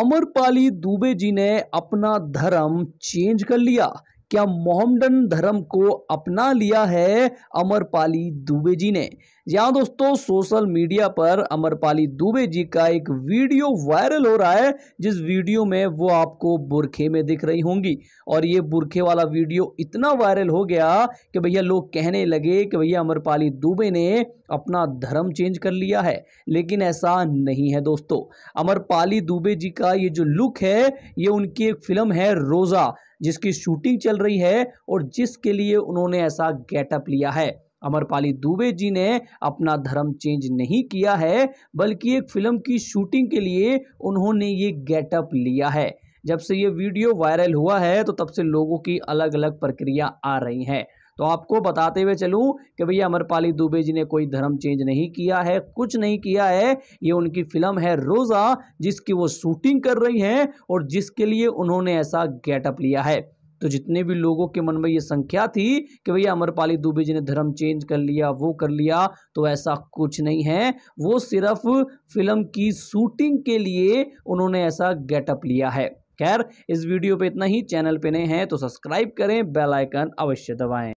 अमरपाली दुबे जी ने अपना धर्म चेंज कर लिया क्या मोहम्मदन धर्म को अपना लिया है अमरपाली दुबे जी ने यहाँ दोस्तों सोशल मीडिया पर अमरपाली दुबे जी का एक वीडियो वायरल हो रहा है जिस वीडियो में वो आपको बुरखे में दिख रही होंगी और ये बुरखे वाला वीडियो इतना वायरल हो गया कि भैया लोग कहने लगे कि भैया अमरपाली दुबे ने अपना धर्म चेंज कर लिया है लेकिन ऐसा नहीं है दोस्तों अमरपाली दुबे जी का ये जो लुक है ये उनकी एक फिल्म है रोज़ा जिसकी शूटिंग चल रही है और जिसके लिए उन्होंने ऐसा गेटअप लिया है अमरपाली दुबे जी ने अपना धर्म चेंज नहीं किया है बल्कि एक फिल्म की शूटिंग के लिए उन्होंने ये गेटअप लिया है जब से ये वीडियो वायरल हुआ है तो तब से लोगों की अलग अलग प्रक्रिया आ रही हैं तो आपको बताते हुए चलूँ कि भैया अमरपाली दुबे जी ने कोई धर्म चेंज नहीं किया है कुछ नहीं किया है ये उनकी फिल्म है रोज़ा जिसकी वो शूटिंग कर रही हैं और जिसके लिए उन्होंने ऐसा गेटअप लिया है तो जितने भी लोगों के मन में ये संख्या थी कि भैया अमरपाली दुबे जी ने धर्म चेंज कर लिया वो कर लिया तो ऐसा कुछ नहीं है वो सिर्फ फिल्म की शूटिंग के लिए उन्होंने ऐसा गेटअप लिया है खैर इस वीडियो पे इतना ही चैनल पे नए हैं तो सब्सक्राइब करें बेल आइकन अवश्य दबाएं